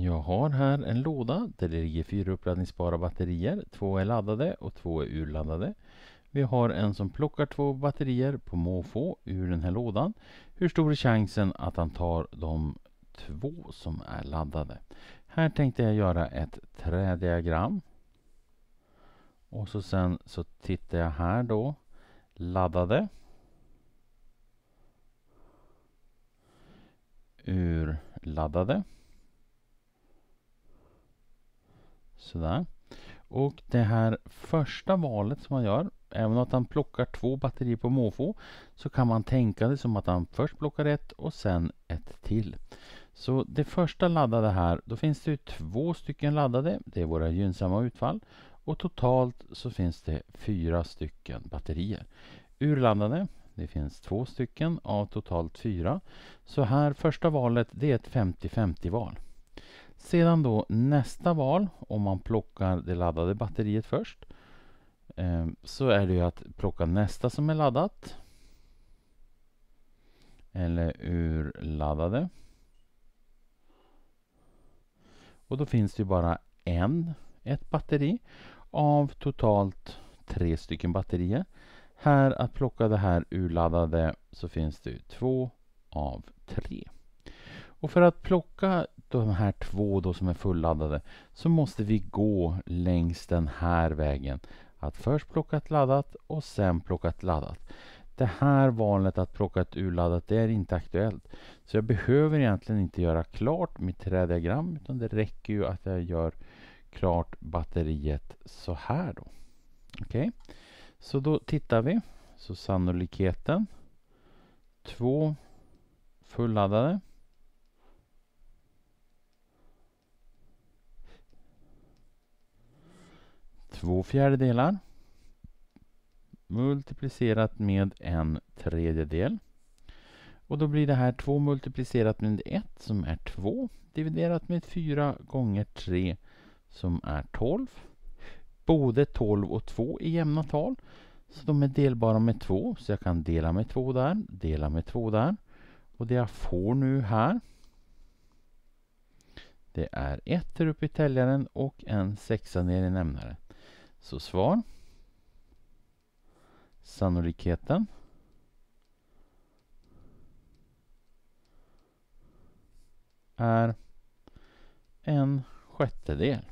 Jag har här en låda där det ligger fyra uppladdningsbara batterier. Två är laddade och två är urladdade. Vi har en som plockar två batterier på måfå ur den här lådan. Hur stor är chansen att han tar de två som är laddade? Här tänkte jag göra ett trädiagram. Och så sen så tittar jag här då. Laddade. Urladdade. Sådär. Och det här första valet som man gör, även om han plockar två batterier på måfå, så kan man tänka det som att han först plockar ett och sen ett till. Så det första laddade här, då finns det ju två stycken laddade, det är våra gynnsamma utfall. Och totalt så finns det fyra stycken batterier. Urladdade, det finns två stycken av totalt fyra. Så här första valet, det är ett 50-50 val. Sedan då nästa val, om man plockar det laddade batteriet först, ehm, så är det ju att plocka nästa som är laddat. Eller urladdade. Och då finns det ju bara en, ett batteri av totalt tre stycken batterier. Här att plocka det här urladdade så finns det ju två av tre. Och för att plocka de här två då som är fulladdade så måste vi gå längs den här vägen. Att först plocka ett laddat och sen plocka ett laddat. Det här valet att plocka ett urladdat det är inte aktuellt. Så jag behöver egentligen inte göra klart mitt trädiagram utan det räcker ju att jag gör klart batteriet så här då. Okej, okay. så då tittar vi. Så sannolikheten. Två fulladdade. två fjärdedelar multiplicerat med en tredjedel. Och då blir det här 2 multiplicerat med 1 som är 2 dividerat med 4 gånger 3 som är 12. Både 12 och 2 är jämna tal. Så de är delbara med 2, så jag kan dela med 2 där, dela med 2 där. Och det jag får nu här det är 1 uppe i täljaren och en sexa ner i nämnaren. Så svar. Sannolikheten. Är en sjättedel.